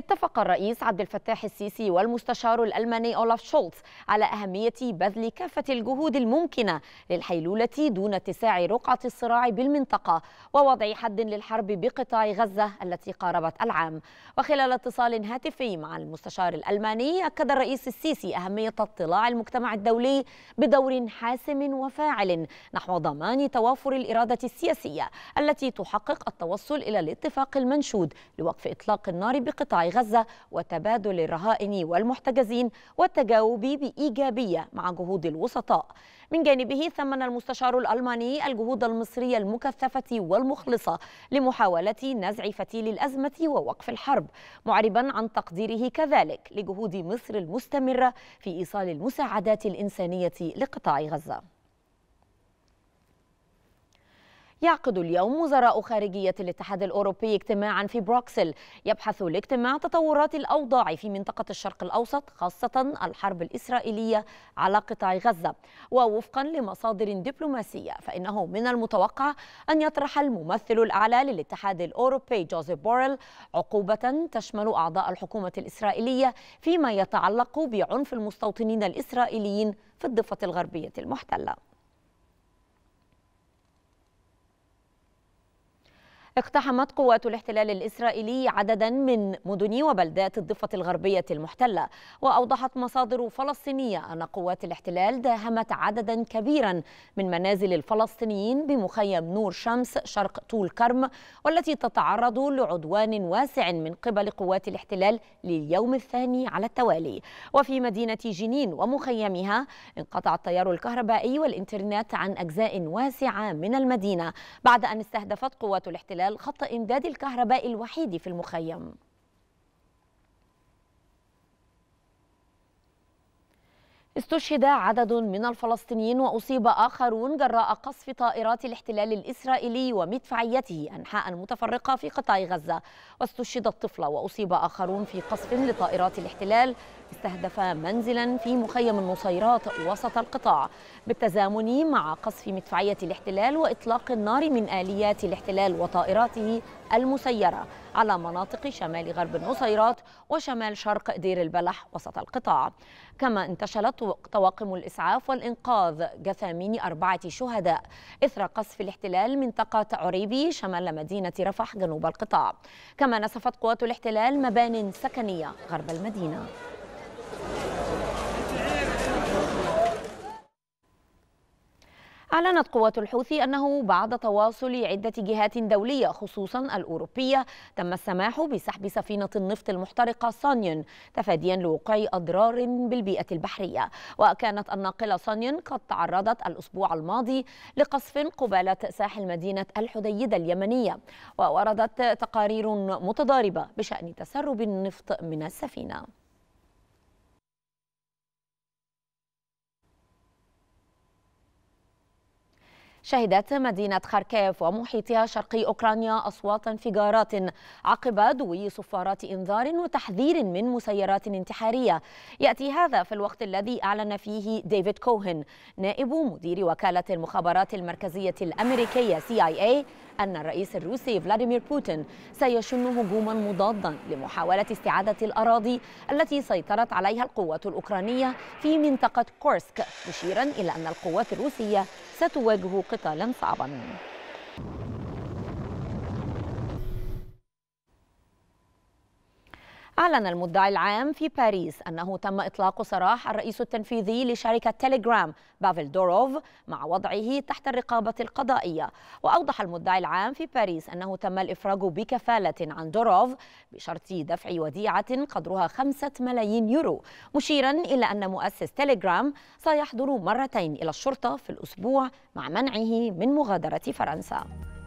اتفق الرئيس عبد الفتاح السيسي والمستشار الألماني أولاف شولتز على أهمية بذل كافة الجهود الممكنة للحيلولة دون اتساع رقعة الصراع بالمنطقة ووضع حد للحرب بقطاع غزة التي قاربت العام وخلال اتصال هاتفي مع المستشار الألماني أكد الرئيس السيسي أهمية اطلاع المجتمع الدولي بدور حاسم وفاعل نحو ضمان توافر الإرادة السياسية التي تحقق التوصل إلى الاتفاق المنشود لوقف إطلاق النار بقطاع غزة وتبادل الرهائن والمحتجزين والتجاوب بإيجابية مع جهود الوسطاء من جانبه ثمن المستشار الألماني الجهود المصرية المكثفة والمخلصة لمحاولة نزع فتيل الأزمة ووقف الحرب معربا عن تقديره كذلك لجهود مصر المستمرة في إيصال المساعدات الإنسانية لقطاع غزة يعقد اليوم وزراء خارجية الاتحاد الأوروبي اجتماعا في بروكسل يبحث الاجتماع تطورات الأوضاع في منطقة الشرق الأوسط خاصة الحرب الإسرائيلية على قطاع غزة ووفقا لمصادر دبلوماسية فإنه من المتوقع أن يطرح الممثل الأعلى للاتحاد الأوروبي جوزيف بوريل عقوبة تشمل أعضاء الحكومة الإسرائيلية فيما يتعلق بعنف المستوطنين الإسرائيليين في الضفة الغربية المحتلة اقتحمت قوات الاحتلال الإسرائيلي عددا من مدن وبلدات الضفة الغربية المحتلة وأوضحت مصادر فلسطينية أن قوات الاحتلال داهمت عددا كبيرا من منازل الفلسطينيين بمخيم نور شمس شرق طول كرم والتي تتعرض لعدوان واسع من قبل قوات الاحتلال لليوم الثاني على التوالي وفي مدينة جنين ومخيمها انقطع التيار الكهربائي والإنترنت عن أجزاء واسعة من المدينة بعد أن استهدفت قوات الاحتلال خط امداد الكهرباء الوحيد في المخيم استشهد عدد من الفلسطينيين وأصيب آخرون جراء قصف طائرات الاحتلال الإسرائيلي ومدفعيته أنحاء متفرقة في قطاع غزة واستشهدت طفلة وأصيب آخرون في قصف لطائرات الاحتلال استهدف منزلا في مخيم النصيرات وسط القطاع بالتزامن مع قصف مدفعية الاحتلال وإطلاق النار من آليات الاحتلال وطائراته المسيرة على مناطق شمال غرب النصيرات وشمال شرق دير البلح وسط القطاع كما انتشلت طواقم الإسعاف والإنقاذ جثامين أربعة شهداء إثر قصف الاحتلال منطقة عريبي شمال مدينة رفح جنوب القطاع كما نسفت قوات الاحتلال مبان سكنية غرب المدينة أعلنت قوات الحوثي أنه بعد تواصل عدة جهات دولية خصوصا الأوروبية تم السماح بسحب سفينة النفط المحترقة سانيون تفاديا لوقوع أضرار بالبيئة البحرية وكانت الناقلة سانيون قد تعرضت الأسبوع الماضي لقصف قبالة ساحل مدينة الحديدة اليمنية ووردت تقارير متضاربة بشأن تسرب النفط من السفينة شهدت مدينة خاركيف ومحيطها شرقي أوكرانيا أصوات انفجارات عقب دوي صفارات إنذار وتحذير من مسيرات انتحارية يأتي هذا في الوقت الذي أعلن فيه ديفيد كوهن نائب مدير وكالة المخابرات المركزية الأمريكية CIA أن الرئيس الروسي فلاديمير بوتين سيشن هجوما مضادا لمحاولة استعادة الأراضي التي سيطرت عليها القوات الأوكرانية في منطقة كورسك مشيرا إلى أن القوات الروسية ستواجه قتالا صعبا أعلن المدعي العام في باريس أنه تم إطلاق سراح الرئيس التنفيذي لشركة تيليجرام بافل دوروف مع وضعه تحت الرقابة القضائية وأوضح المدعي العام في باريس أنه تم الإفراج بكفالة عن دوروف بشرط دفع وديعة قدرها خمسة ملايين يورو مشيرا إلى أن مؤسس تيليجرام سيحضر مرتين إلى الشرطة في الأسبوع مع منعه من مغادرة فرنسا